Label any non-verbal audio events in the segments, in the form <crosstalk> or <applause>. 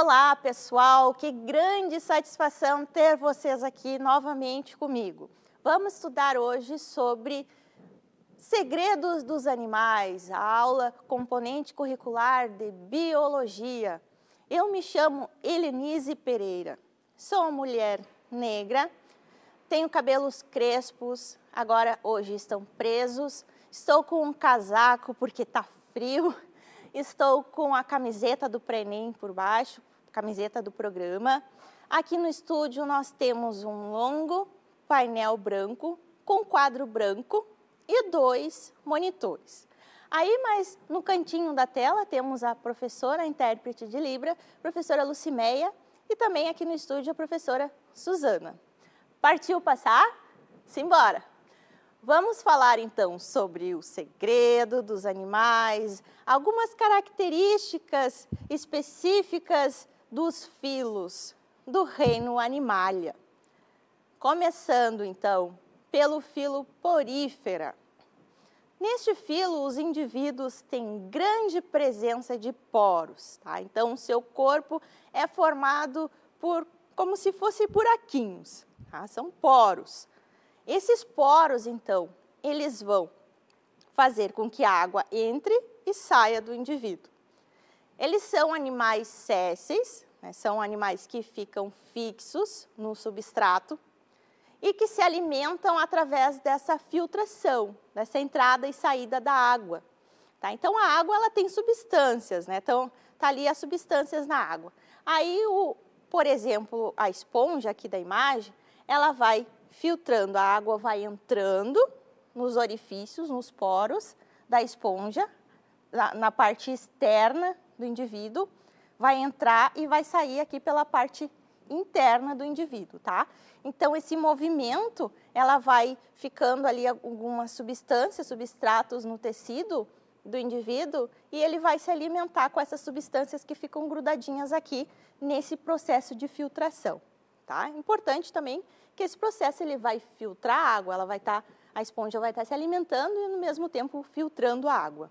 Olá, pessoal! Que grande satisfação ter vocês aqui novamente comigo. Vamos estudar hoje sobre segredos dos animais, a aula componente curricular de biologia. Eu me chamo Helenise Pereira, sou uma mulher negra, tenho cabelos crespos, agora hoje estão presos, estou com um casaco porque está frio, <laughs> estou com a camiseta do Prenem por baixo, camiseta do programa. Aqui no estúdio nós temos um longo painel branco com quadro branco e dois monitores. Aí, mas no cantinho da tela temos a professora, a intérprete de Libra, professora Lucimeia e também aqui no estúdio a professora Suzana. Partiu passar? Simbora! Vamos falar então sobre o segredo dos animais, algumas características específicas dos filos do reino animalia. Começando então pelo filo porífera. Neste filo, os indivíduos têm grande presença de poros, tá? Então, o seu corpo é formado por como se fosse buraquinhos, tá? São poros. Esses poros, então, eles vão fazer com que a água entre e saia do indivíduo. Eles são animais sésseis, né, são animais que ficam fixos no substrato e que se alimentam através dessa filtração, dessa entrada e saída da água. Tá? Então, a água ela tem substâncias, né? então está ali as substâncias na água. Aí, o, por exemplo, a esponja aqui da imagem, ela vai filtrando, a água vai entrando nos orifícios, nos poros da esponja, na, na parte externa do indivíduo, vai entrar e vai sair aqui pela parte interna do indivíduo, tá? Então, esse movimento, ela vai ficando ali algumas substâncias, substratos no tecido do indivíduo e ele vai se alimentar com essas substâncias que ficam grudadinhas aqui nesse processo de filtração, tá? É importante também que esse processo ele vai filtrar água, ela vai estar, tá, a esponja vai estar tá se alimentando e no mesmo tempo filtrando a água.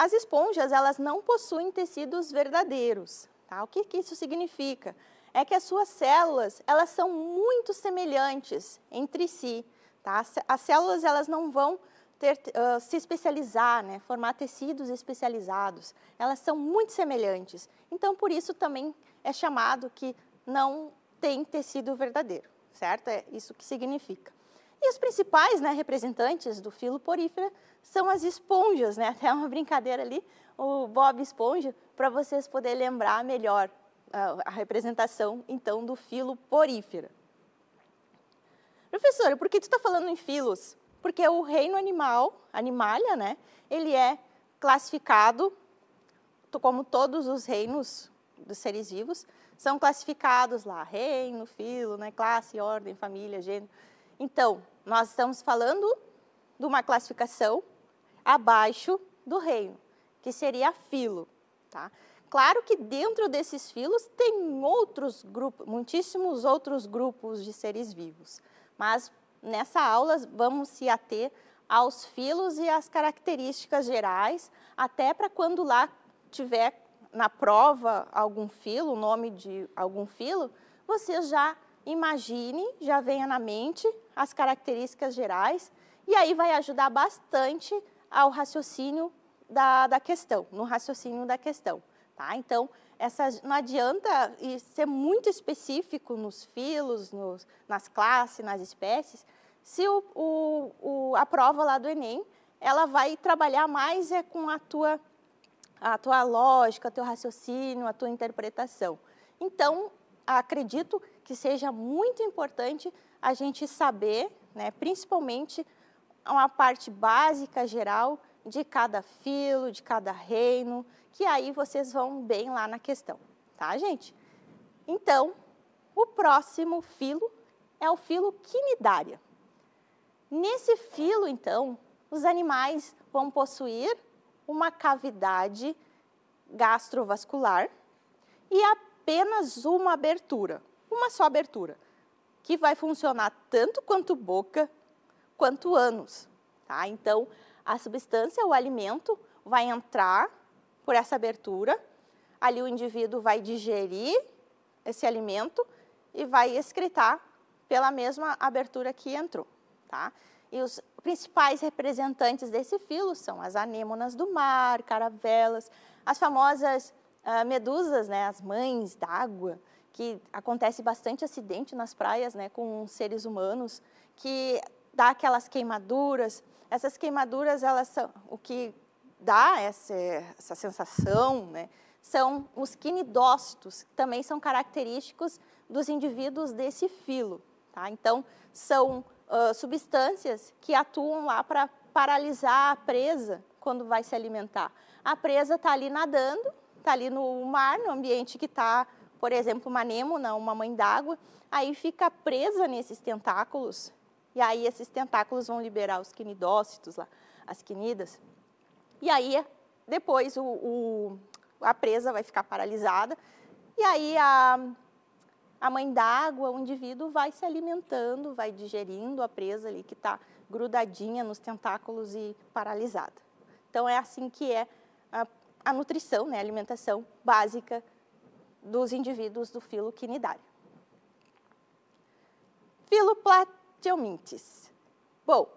As esponjas, elas não possuem tecidos verdadeiros. Tá? O que, que isso significa? É que as suas células, elas são muito semelhantes entre si. Tá? As células, elas não vão ter, uh, se especializar, né? formar tecidos especializados. Elas são muito semelhantes. Então, por isso também é chamado que não tem tecido verdadeiro, certo? É isso que significa. E os principais né, representantes do filo porífera são as esponjas, né? <laughs> até uma brincadeira ali, o Bob Esponja, para vocês poderem lembrar melhor ah, a representação, então, do filo porífera. Professora, por que tu está falando em filos? Porque o reino animal, animalia, né, ele é classificado, como todos os reinos dos seres vivos, são classificados lá, reino, filo, né, classe, ordem, família, gênero. Então, nós estamos falando de uma classificação abaixo do reino, que seria a filo. Tá? Claro que dentro desses filos tem outros grupos, muitíssimos outros grupos de seres vivos, mas nessa aula vamos se ater aos filos e às características gerais, até para quando lá tiver na prova algum filo, o nome de algum filo, vocês já imagine, já venha na mente as características gerais e aí vai ajudar bastante ao raciocínio da, da questão, no raciocínio da questão. Tá? Então, essa, não adianta ser muito específico nos filos, nos, nas classes, nas espécies, se o, o, o, a prova lá do Enem, ela vai trabalhar mais é com a tua, a tua lógica, teu raciocínio, a tua interpretação. Então, acredito que seja muito importante a gente saber, né, principalmente uma parte básica geral de cada filo, de cada reino, que aí vocês vão bem lá na questão, tá, gente? Então, o próximo filo é o filo quinidária. Nesse filo, então, os animais vão possuir uma cavidade gastrovascular e apenas uma abertura, uma só abertura, que vai funcionar tanto quanto boca, quanto ânus. Tá? Então, a substância, o alimento, vai entrar por essa abertura, ali o indivíduo vai digerir esse alimento e vai excretar pela mesma abertura que entrou. Tá? E os principais representantes desse filo são as anêmonas do mar, caravelas, as famosas uh, medusas, né, as mães d'água, que acontece bastante acidente nas praias, né, com seres humanos, que dá aquelas queimaduras. Essas queimaduras, elas são o que dá essa, essa sensação, né, são os quinidócitos, que também são característicos dos indivíduos desse filo. Tá? Então, são uh, substâncias que atuam lá para paralisar a presa quando vai se alimentar. A presa está ali nadando, está ali no mar, no ambiente que está por exemplo, uma anêmona, uma mãe d'água, aí fica presa nesses tentáculos e aí esses tentáculos vão liberar os quinidócitos lá, as quinidas. E aí depois o, o, a presa vai ficar paralisada e aí a, a mãe d'água, o indivíduo vai se alimentando, vai digerindo a presa ali que está grudadinha nos tentáculos e paralisada. Então é assim que é a, a nutrição, né, a alimentação básica dos indivíduos do filo quinidário. Filo Plateumintes. Bom,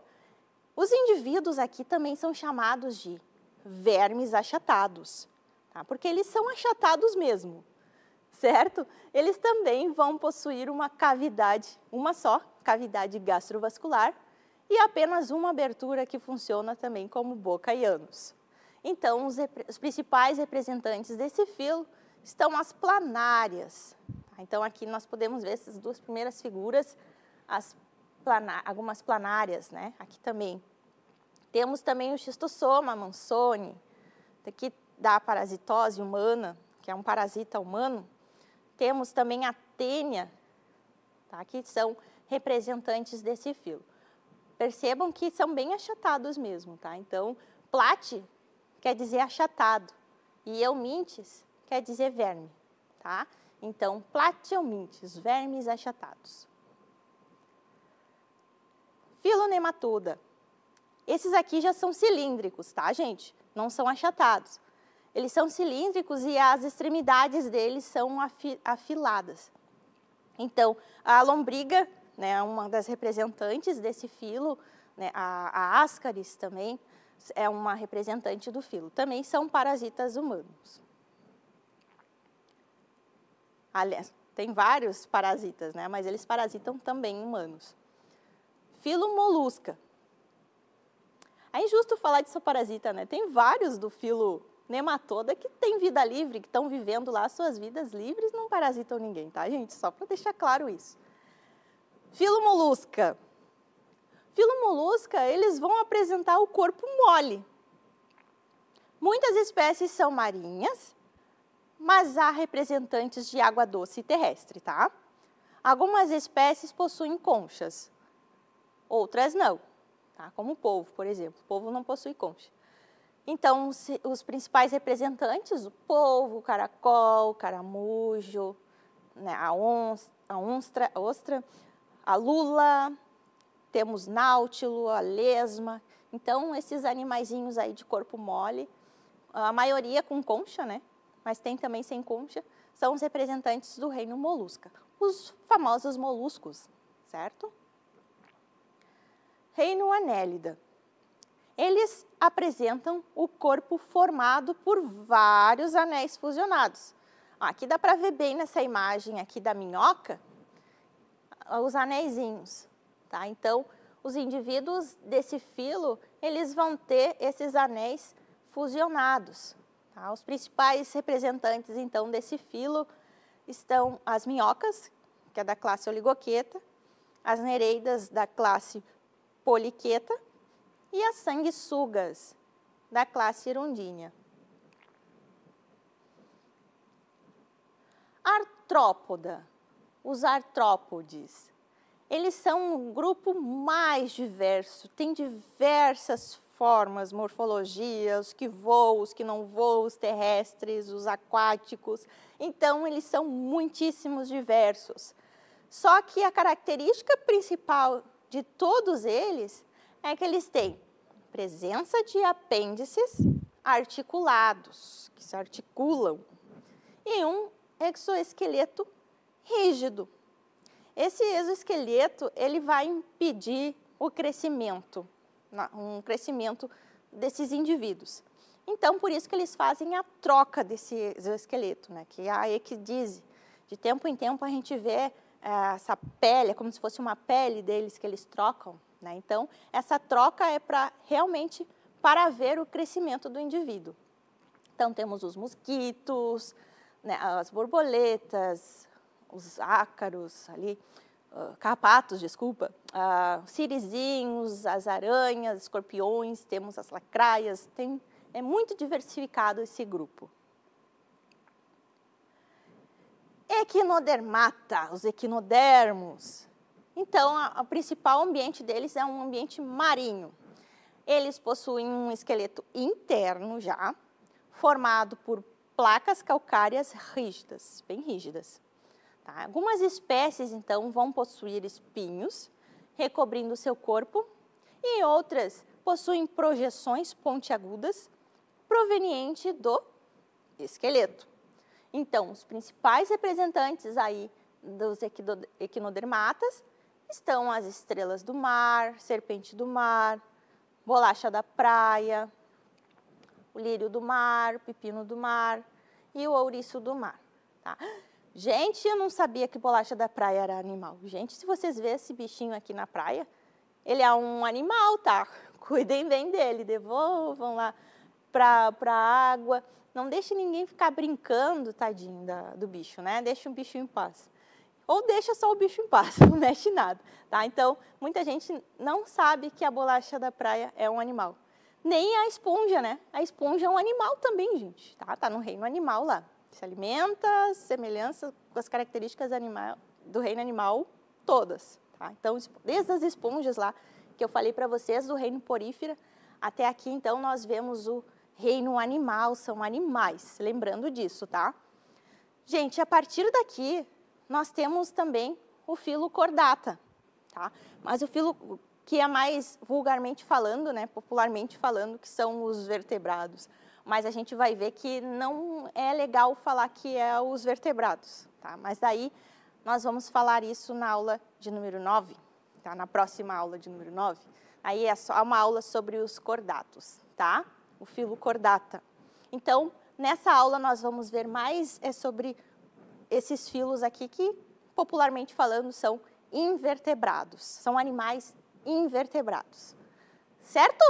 os indivíduos aqui também são chamados de vermes achatados, tá? porque eles são achatados mesmo, certo? Eles também vão possuir uma cavidade, uma só, cavidade gastrovascular, e apenas uma abertura que funciona também como boca e ânus. Então, os, os principais representantes desse filo estão as planárias. Tá? Então, aqui nós podemos ver essas duas primeiras figuras, plana, algumas planárias, né? Aqui também. Temos também o xistossoma mansone, que dá parasitose humana, que é um parasita humano. Temos também a tênia, tá? que são representantes desse filo. Percebam que são bem achatados mesmo, tá? Então, plate quer dizer achatado e eumintes quer dizer verme, tá? Então, plateumintes, vermes achatados. Filonematoda. Esses aqui já são cilíndricos, tá, gente? Não são achatados. Eles são cilíndricos e as extremidades deles são afi afiladas. Então, a lombriga, né, uma das representantes desse filo, né, a, a ascaris também é uma representante do filo. Também são parasitas humanos. Aliás, tem vários parasitas, né? Mas eles parasitam também humanos. Filo molusca. É injusto falar de sua parasita, né? Tem vários do filo nematoda que tem vida livre, que estão vivendo lá suas vidas livres, não parasitam ninguém, tá, gente? Só para deixar claro isso. Filo molusca. Filo molusca, eles vão apresentar o corpo mole. Muitas espécies são marinhas, mas há representantes de água doce terrestre, tá? Algumas espécies possuem conchas, outras não, tá? Como o polvo, por exemplo. O polvo não possui concha. Então, os principais representantes, o polvo, o caracol, o caramujo, né, a, ons, a onstra, ostra, a lula, temos náutilo, a lesma. Então, esses animaizinhos aí de corpo mole, a maioria com concha, né? mas tem também sem concha, são os representantes do reino molusca, os famosos moluscos, certo? Reino Anélida. Eles apresentam o corpo formado por vários anéis fusionados. Aqui dá para ver bem nessa imagem aqui da minhoca, os anéisinhos. Tá? Então, os indivíduos desse filo, eles vão ter esses anéis fusionados. Tá? Os principais representantes, então, desse filo estão as minhocas, que é da classe oligoqueta, as nereidas da classe poliqueta e as sanguessugas da classe irundinha. Artrópoda, os artrópodes. Eles são um grupo mais diverso, tem diversas formas, morfologias, que voam, os que não voam, os terrestres, os aquáticos. Então, eles são muitíssimos diversos. Só que a característica principal de todos eles é que eles têm presença de apêndices articulados, que se articulam, e um exoesqueleto rígido. Esse exoesqueleto ele vai impedir o crescimento um crescimento desses indivíduos. Então, por isso que eles fazem a troca desse esqueleto, né, que é a equidise. De tempo em tempo a gente vê eh, essa pele, é como se fosse uma pele deles que eles trocam. Né? Então, essa troca é para realmente para ver o crescimento do indivíduo. Então, temos os mosquitos, né, as borboletas, os ácaros ali, uh, carrapatos, desculpa, uh, cirizinhos, as aranhas, escorpiões, temos as lacraias, tem, é muito diversificado esse grupo. Equinodermata, os equinodermos. Então, o principal ambiente deles é um ambiente marinho. Eles possuem um esqueleto interno já, formado por placas calcárias rígidas, bem rígidas. Tá? Algumas espécies, então, vão possuir espinhos recobrindo seu corpo e outras possuem projeções pontiagudas proveniente do esqueleto. Então, os principais representantes aí dos equinodermatas estão as estrelas do mar, serpente do mar, bolacha da praia, o lírio do mar, o pepino do mar e o ouriço do mar. Tá? Gente, eu não sabia que bolacha da praia era animal. Gente, se vocês verem esse bichinho aqui na praia, ele é um animal, tá? <laughs> Cuidem bem dele, devolvam lá para a água. Não deixe ninguém ficar brincando, tadinho da, do bicho, né? Deixa o bicho em paz. Ou deixa só o bicho em paz, <laughs> não mexe nada, tá? Então, muita gente não sabe que a bolacha da praia é um animal. Nem a esponja, né? A esponja é um animal também, gente, tá? Tá no reino animal lá se alimenta, semelhança com as características animal, do reino animal, todas. Tá? Então, desde as esponjas lá, que eu falei para vocês, do reino porífera, até aqui, então, nós vemos o reino animal, são animais, lembrando disso, tá? Gente, a partir daqui, nós temos também o filo cordata, tá? Mas o filo que é mais vulgarmente falando, né, popularmente falando, que são os vertebrados mas a gente vai ver que não é legal falar que é os vertebrados, tá? Mas daí nós vamos falar isso na aula de número 9, tá? Na próxima aula de número 9. Aí é só uma aula sobre os cordatos, tá? O filo cordata. Então, nessa aula nós vamos ver mais é sobre esses filos aqui que, popularmente falando, são invertebrados. São animais invertebrados. Certo?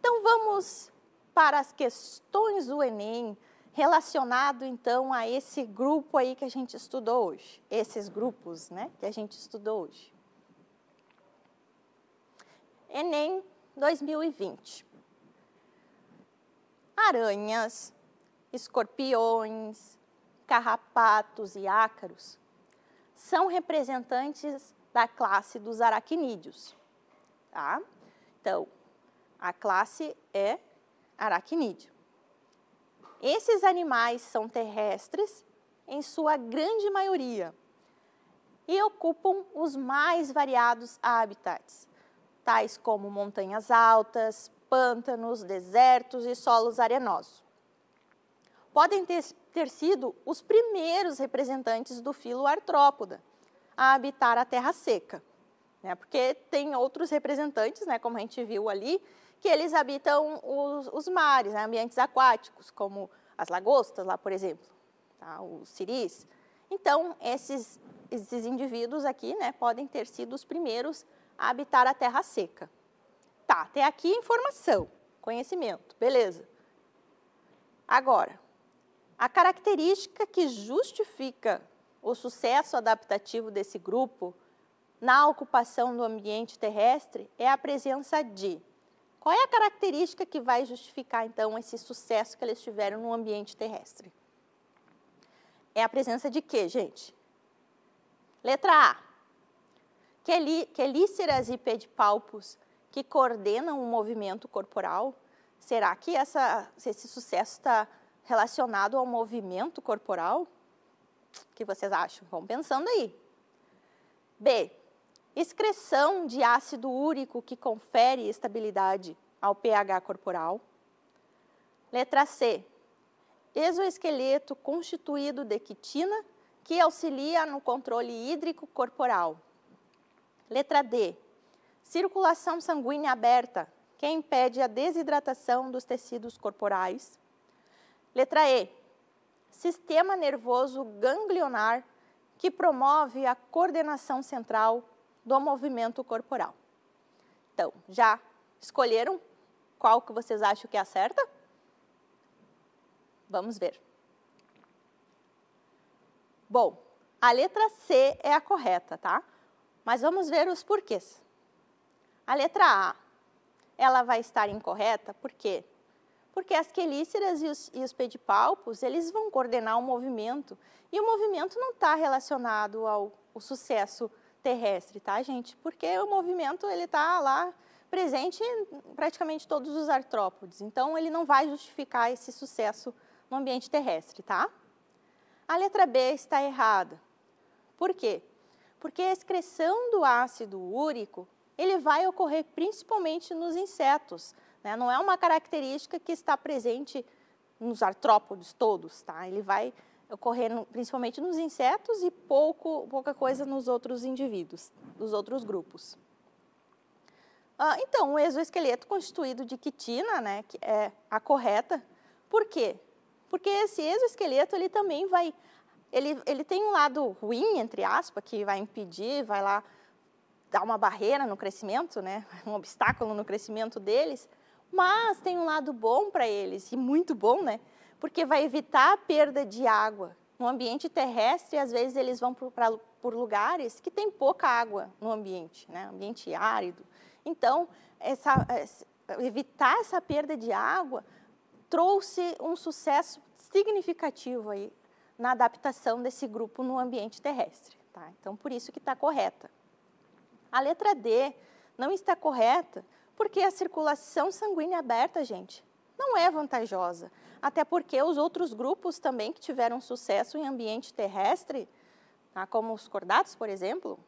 Então vamos para as questões do Enem, relacionado então a esse grupo aí que a gente estudou hoje, esses grupos, né, que a gente estudou hoje. Enem 2020. Aranhas, escorpiões, carrapatos e ácaros são representantes da classe dos aracnídeos. Tá? Então, a classe é aracnídeo. Esses animais são terrestres, em sua grande maioria, e ocupam os mais variados habitats, tais como montanhas altas, pântanos, desertos e solos arenosos. Podem ter, ter sido os primeiros representantes do filo artrópoda a habitar a terra seca, né? porque tem outros representantes, né, como a gente viu ali, que eles habitam os, os mares, né, ambientes aquáticos, como as lagostas lá, por exemplo, tá, os ciris. Então, esses, esses indivíduos aqui né, podem ter sido os primeiros a habitar a terra seca. Tá, até aqui informação, conhecimento, beleza. Agora, a característica que justifica o sucesso adaptativo desse grupo na ocupação do ambiente terrestre é a presença de qual é a característica que vai justificar, então, esse sucesso que eles tiveram no ambiente terrestre? É a presença de quê, gente? Letra A. Quelíceras e pedipalpos que coordenam o movimento corporal. Será que essa, esse sucesso está relacionado ao movimento corporal? O que vocês acham? Vão pensando aí. B excreção de ácido úrico que confere estabilidade ao pH corporal. Letra C, exoesqueleto constituído de quitina que auxilia no controle hídrico corporal. Letra D, circulação sanguínea aberta que impede a desidratação dos tecidos corporais. Letra E, sistema nervoso ganglionar que promove a coordenação central do movimento corporal. Então, já escolheram qual que vocês acham que é a certa? Vamos ver. Bom, a letra C é a correta, tá? Mas vamos ver os porquês. A letra A, ela vai estar incorreta, por quê? Porque as quelíceras e os, e os pedipalpos, eles vão coordenar o movimento, e o movimento não está relacionado ao, ao sucesso terrestre, tá, gente? Porque o movimento ele está lá presente em praticamente todos os artrópodes. Então, ele não vai justificar esse sucesso no ambiente terrestre, tá? A letra B está errada. Por quê? Porque a excreção do ácido úrico ele vai ocorrer principalmente nos insetos. Né? Não é uma característica que está presente nos artrópodes todos, tá? Ele vai ocorrendo principalmente nos insetos e pouco, pouca coisa nos outros indivíduos, nos outros grupos. Ah, então, o exoesqueleto constituído de quitina, né, que é a correta, por quê? Porque esse exoesqueleto ele também vai, ele, ele tem um lado ruim, entre aspas, que vai impedir, vai lá dar uma barreira no crescimento, né, <laughs> um obstáculo no crescimento deles, mas tem um lado bom para eles, e muito bom, né, porque vai evitar a perda de água. No ambiente terrestre, às vezes, eles vão por, pra, por lugares que tem pouca água no ambiente, né? ambiente árido. Então, essa, evitar essa perda de água trouxe um sucesso significativo aí na adaptação desse grupo no ambiente terrestre. Tá? Então, por isso que está correta. A letra D não está correta porque a circulação sanguínea aberta, gente, não é vantajosa até porque os outros grupos também que tiveram sucesso em ambiente terrestre, tá, como os cordatos, por exemplo,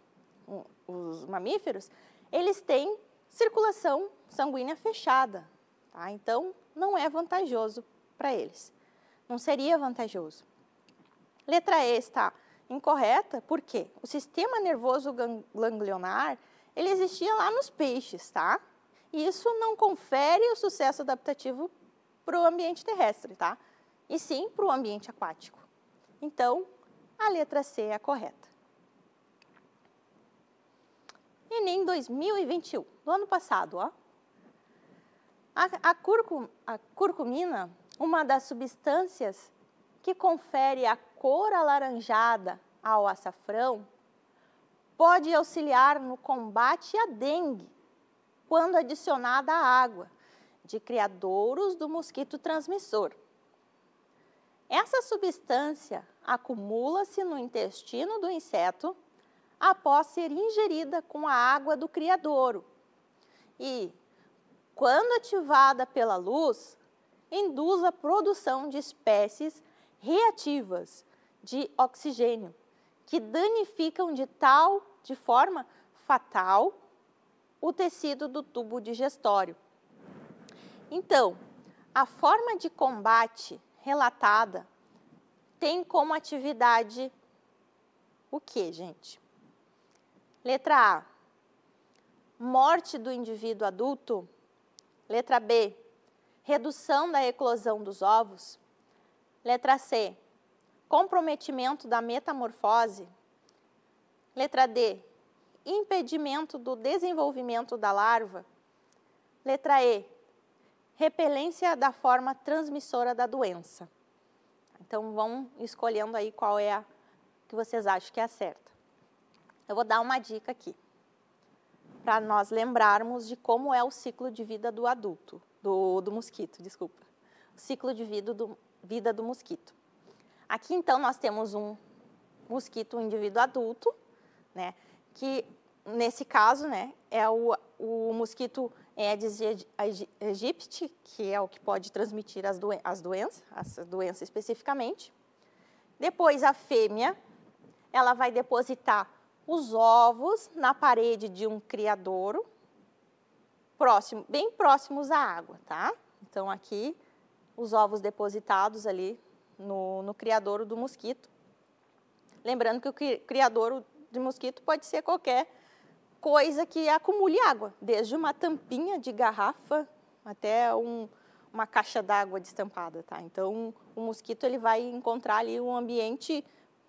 os mamíferos, eles têm circulação sanguínea fechada, tá? então não é vantajoso para eles, não seria vantajoso. Letra E está incorreta, porque o sistema nervoso ganglionar, ele existia lá nos peixes, tá? E isso não confere o sucesso adaptativo para o ambiente terrestre, tá? E sim para o ambiente aquático. Então, a letra C é a correta. Enem 2021, do ano passado, ó. A, a, curcum, a curcumina, uma das substâncias que confere a cor alaranjada ao açafrão, pode auxiliar no combate à dengue quando adicionada à água, de criadouros do mosquito transmissor. Essa substância acumula-se no intestino do inseto após ser ingerida com a água do criadouro. E, quando ativada pela luz, induz a produção de espécies reativas de oxigênio, que danificam de tal, de forma fatal, o tecido do tubo digestório. Então, a forma de combate relatada tem como atividade o que, gente? Letra A, morte do indivíduo adulto. Letra B, redução da eclosão dos ovos. Letra C, comprometimento da metamorfose. Letra D, impedimento do desenvolvimento da larva. Letra E, repelência da forma transmissora da doença. Então vão escolhendo aí qual é a que vocês acham que é a certa. Eu vou dar uma dica aqui para nós lembrarmos de como é o ciclo de vida do adulto, do, do mosquito, desculpa. O ciclo de vida do, vida do mosquito. Aqui então nós temos um mosquito, um indivíduo adulto, né, que nesse caso, né, é o, o mosquito é a Aegypti, que é o que pode transmitir as, doen as doenças, essa doença especificamente. Depois, a fêmea, ela vai depositar os ovos na parede de um criadouro, próximo, bem próximos à água, tá? Então, aqui, os ovos depositados ali no, no criadouro do mosquito. Lembrando que o criadouro de mosquito pode ser qualquer coisa que acumule água, desde uma tampinha de garrafa até um, uma caixa d'água destampada, tá? Então, o mosquito ele vai encontrar ali um ambiente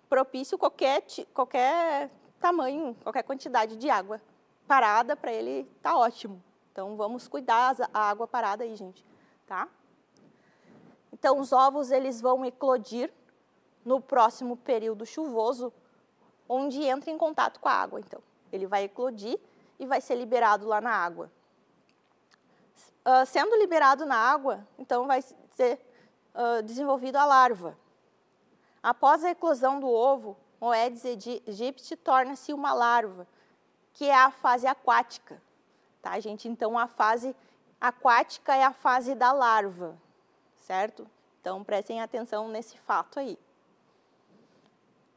propício qualquer qualquer tamanho, qualquer quantidade de água parada para ele tá ótimo. Então, vamos cuidar a água parada aí, gente, tá? Então, os ovos eles vão eclodir no próximo período chuvoso, onde entra em contato com a água, então. Ele vai eclodir e vai ser liberado lá na água. Uh, sendo liberado na água, então vai ser uh, ah, desenvolvido a larva. Após a eclosão do ovo, Moedes aegypti torna-se uma larva, que é a fase aquática. Tá, gente? Então, a fase aquática é a fase da larva, certo? Então, prestem atenção nesse fato aí.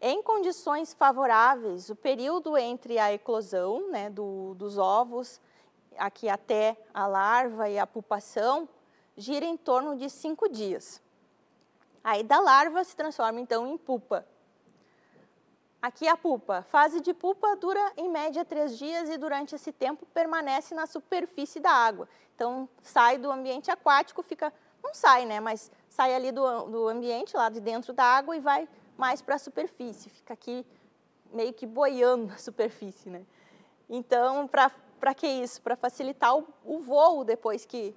Em condições favoráveis, o período entre a eclosão né, do, dos ovos, aqui até a larva e a pupação, gira em torno de cinco dias. Aí da larva se transforma então em pupa. Aqui a pupa. Fase de pupa dura em média três dias e durante esse tempo permanece na superfície da água. Então sai do ambiente aquático, fica, não sai, né? Mas sai ali do, do ambiente, lá de dentro da água, e vai mais para a superfície, fica aqui meio que boiando na <laughs> superfície. Né? Então, para que isso? Para facilitar o, o voo depois que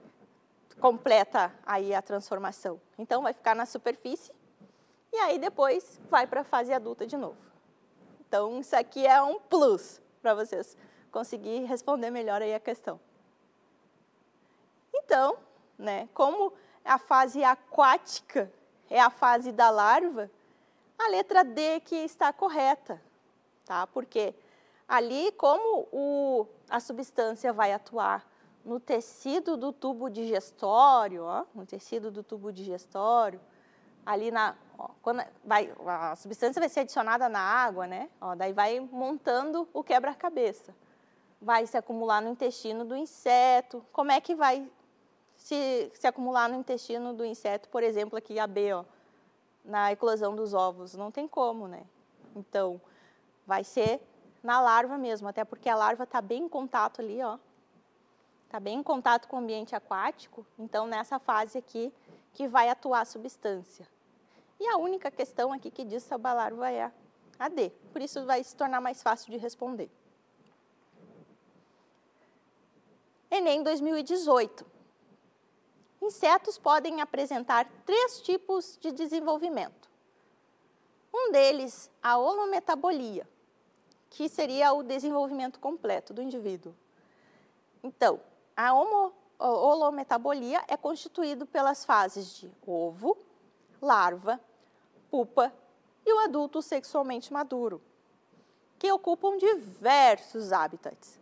completa aí a transformação. Então, vai ficar na superfície e aí depois vai para a fase adulta de novo. Então, isso aqui é um plus para vocês conseguir responder melhor aí a questão. Então, né, como a fase aquática é a fase da larva, a letra D que está correta, tá? Porque ali, como o, a substância vai atuar no tecido do tubo digestório, ó, no tecido do tubo digestório, ali na ó, quando vai a substância vai ser adicionada na água, né? Ó, daí vai montando o quebra-cabeça, vai se acumular no intestino do inseto. Como é que vai se, se acumular no intestino do inseto, por exemplo, aqui a B, ó, na eclosão dos ovos. Não tem como, né? Então, vai ser na larva mesmo, até porque a larva está bem em contato ali, ó. Está bem em contato com o ambiente aquático, então nessa fase aqui que vai atuar a substância. E a única questão aqui que diz sobre a larva é a D, por isso vai se tornar mais fácil de responder. Enem 2018 insetos podem apresentar três tipos de desenvolvimento. Um deles, a holometabolia, que seria o desenvolvimento completo do indivíduo. Então, a holometabolia é constituído pelas fases de ovo, larva, pupa e o adulto sexualmente maduro, que ocupam diversos hábitats.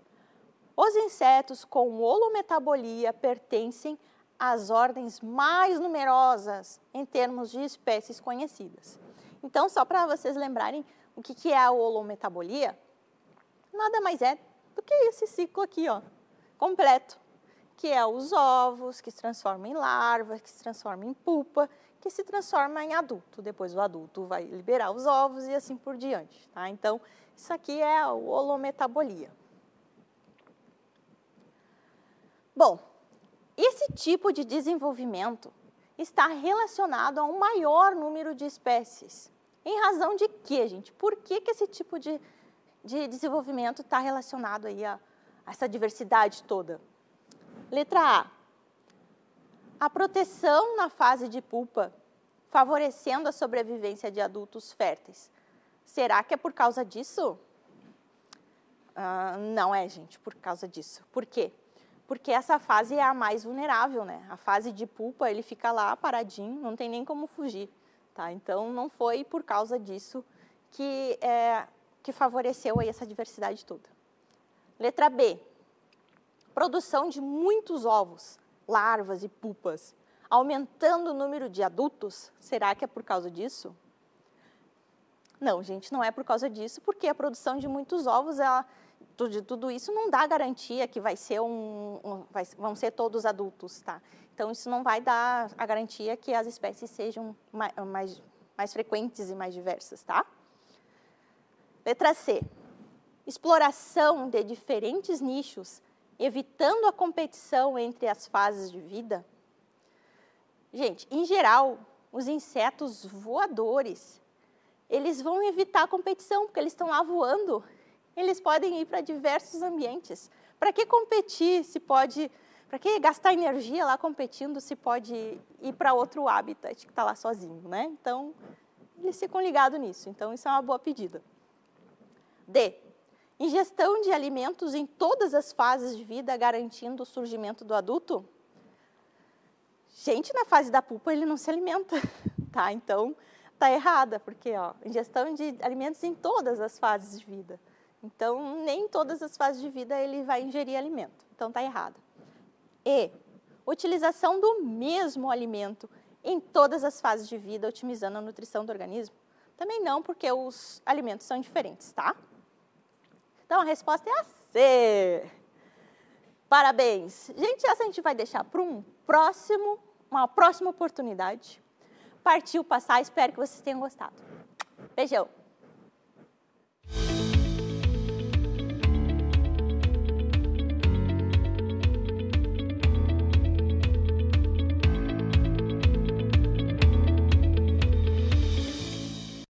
Os insetos com holometabolia pertencem as ordens mais numerosas em termos de espécies conhecidas. Então, só para vocês lembrarem o que, que é a holometabolia, nada mais é do que esse ciclo aqui, ó, completo, que é os ovos que se transformam em larva, que se transforma em pupa, que se transforma em adulto. Depois o adulto vai liberar os ovos e assim por diante. Tá? Então, isso aqui é a holometabolia. Bom, esse tipo de desenvolvimento está relacionado a um maior número de espécies. Em razão de quê, gente? Por que, que esse tipo de, de desenvolvimento está relacionado aí a, a essa diversidade toda? Letra A. A proteção na fase de pulpa, favorecendo a sobrevivência de adultos férteis. Será que é por causa disso? Ah, não é, gente, por causa disso. Por quê? porque essa fase é a mais vulnerável, né? A fase de pupa, ele fica lá paradinho, não tem nem como fugir, tá? Então, não foi por causa disso que, é, que favoreceu aí essa diversidade toda. Letra B, produção de muitos ovos, larvas e pupas, aumentando o número de adultos, será que é por causa disso? Não, gente, não é por causa disso, porque a produção de muitos ovos, ela de tudo isso não dá garantia que vai ser um, um vai, vão ser todos adultos, tá? Então isso não vai dar a garantia que as espécies sejam mais, mais, mais frequentes e mais diversas, tá? Letra C. Exploração de diferentes nichos, evitando a competição entre as fases de vida. Gente, em geral, os insetos voadores, eles vão evitar a competição porque eles estão lá voando eles podem ir para diversos ambientes. Para que competir se pode, para que gastar energia lá competindo se pode ir para outro habitat que está lá sozinho, né? Então, eles ficam ligados nisso. Então, isso é uma boa pedida. D. Ingestão de alimentos em todas as fases de vida, garantindo o surgimento do adulto? Gente, na fase da pupa, ele não se alimenta, <laughs> tá? Então, tá errada, porque, ó, ingestão de alimentos em todas as fases de vida. Então, nem em todas as fases de vida ele vai ingerir alimento. Então, está errado. E, utilização do mesmo alimento em todas as fases de vida, otimizando a nutrição do organismo? Também não, porque os alimentos são diferentes, tá? Então, a resposta é a C. Parabéns! Gente, essa a gente vai deixar para um próximo, uma próxima oportunidade. Partiu passar, espero que vocês tenham gostado. Beijão!